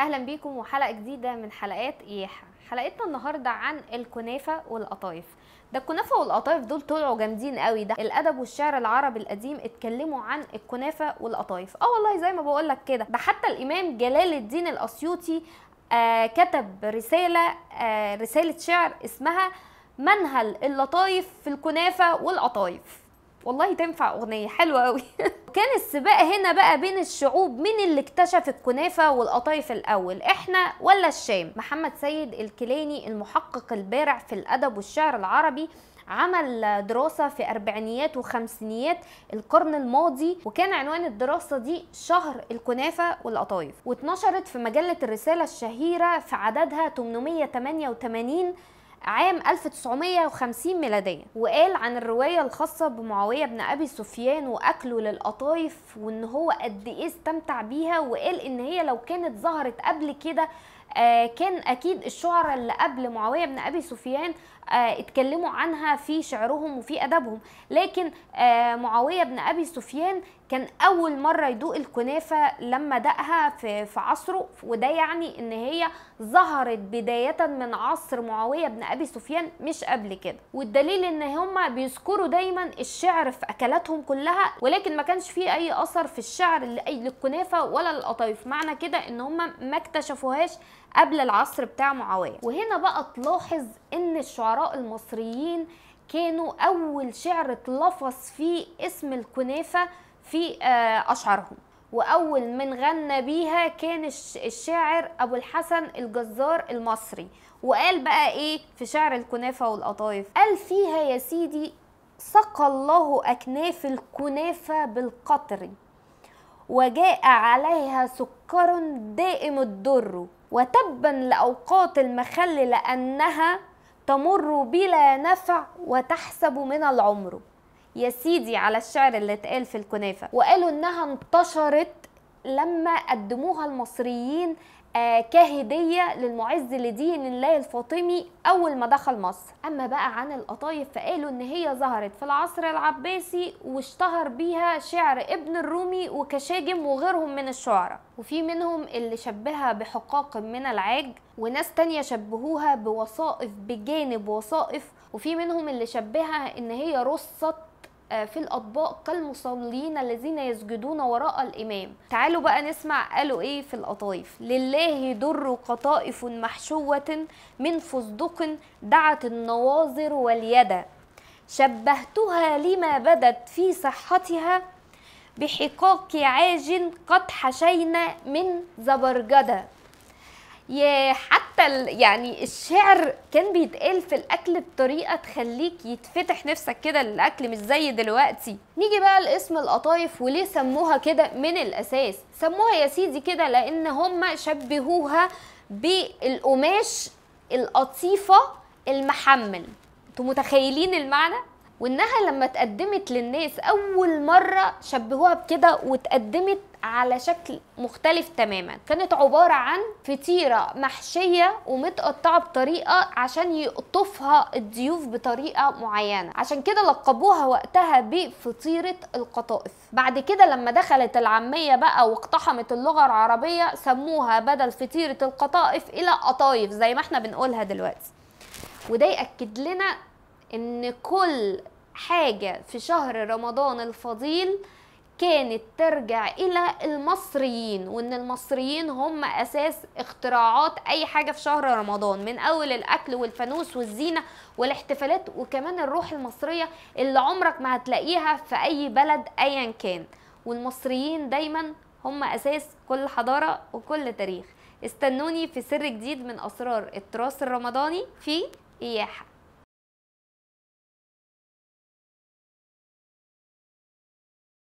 اهلا بيكم وحلقه جديده من حلقات اياحه حلقتنا النهارده عن الكنافه والقطايف ده الكنافه والقطايف دول طلعوا جامدين قوي ده الادب والشعر العربي القديم اتكلموا عن الكنافه والقطايف اه والله زي ما بقولك كده ده حتى الامام جلال الدين الاسيوطي آه كتب رساله آه رساله شعر اسمها منهل اللطايف في الكنافه والقطايف والله تنفع اغنيه حلوه قوي كان السباق هنا بقى بين الشعوب مين اللي اكتشف الكنافه والقطايف الاول احنا ولا الشام محمد سيد الكيلاني المحقق البارع في الادب والشعر العربي عمل دراسة في أربعينيات وخمسينيات القرن الماضي وكان عنوان الدراسة دي شهر الكنافة والقطايف واتنشرت في مجلة الرسالة الشهيرة في عددها 888 عام 1950 ميلادية وقال عن الرواية الخاصة بمعاوية بن أبي سفيان وأكله للقطايف وإن هو قد إيه استمتع بيها وقال إن هي لو كانت ظهرت قبل كده آه، كان اكيد الشعراء اللي قبل معاويه بن ابي سفيان آه، اتكلموا عنها في شعرهم وفي ادبهم لكن آه، معاويه بن ابي سفيان كان اول مره يدوق الكنافه لما دقها في عصره وده يعني ان هي ظهرت بدايه من عصر معاويه بن ابي سفيان مش قبل كده والدليل ان هما بيذكروا دايما الشعر في اكلاتهم كلها ولكن ما كانش في اي اثر في الشعر للكنافه ولا القطايف معنى كده ان هما ما اكتشفوهاش قبل العصر بتاع معاويه وهنا بقى تلاحظ ان الشعراء المصريين كانوا اول شعر اتلفظ فيه اسم الكنافه في آه، اشعارهم واول من غنى بيها كان الشاعر ابو الحسن الجزار المصري وقال بقى ايه في شعر الكنافه والقطايف قال فيها يا سيدي سقى الله اكناف الكنافه بالقطر وجاء عليها سكر دائم الدر وتبا لأوقات المخل لأنها تمر بلا نفع وتحسب من العمر يا سيدي على الشعر اللي اتقال في الكنافة وقالوا إنها انتشرت لما قدموها المصريين آه، كهدية للمعز لدين الله الفاطمي أول ما دخل مصر أما بقى عن القطايف فقالوا إن هي ظهرت في العصر العباسي واشتهر بيها شعر ابن الرومي وكشاجم وغيرهم من الشعراء وفي منهم اللي شبهها بحقاق من العاج وناس تانية شبهوها بوصائف بجانب وصائف وفي منهم اللي شبهها إن هي رصت آه، في الأطباق كالمصلين الذين يسجدون وراء الإمام تعالوا بقى نسمع قالوا إيه في القطايف لله در قطائف محشوة من فستق دعت النواظر واليد شبهتها لما بدت في صحتها بحقاق عاج قد حشينا من زبرجده يا حتى يعني الشعر كان بيتقال في الاكل بطريقه تخليك يتفتح نفسك كده للاكل مش زي دلوقتي نيجي بقى لاسم القطايف وليه سموها كده من الاساس سموها يا سيدي كده لان هم شبهوها بالقماش القطيفه المحمل انتوا متخيلين المعنى وانها لما اتقدمت للناس اول مره شبهوها بكده واتقدمت على شكل مختلف تماما كانت عباره عن فطيره محشيه ومتقطعه بطريقه عشان يقطفها الضيوف بطريقه معينه عشان كده لقبوها وقتها بفطيره القطائف بعد كده لما دخلت العاميه بقى واقتحمت اللغه العربيه سموها بدل فطيره القطائف الى قطايف زي ما احنا بنقولها دلوقتي وده ياكد لنا ان كل حاجه في شهر رمضان الفضيل كانت ترجع الى المصريين وان المصريين هم اساس اختراعات اي حاجه في شهر رمضان من اول الاكل والفانوس والزينه والاحتفالات وكمان الروح المصريه اللي عمرك ما هتلاقيها في اي بلد ايا كان والمصريين دايما هم اساس كل حضاره وكل تاريخ استنوني في سر جديد من اسرار التراث الرمضاني في اياحه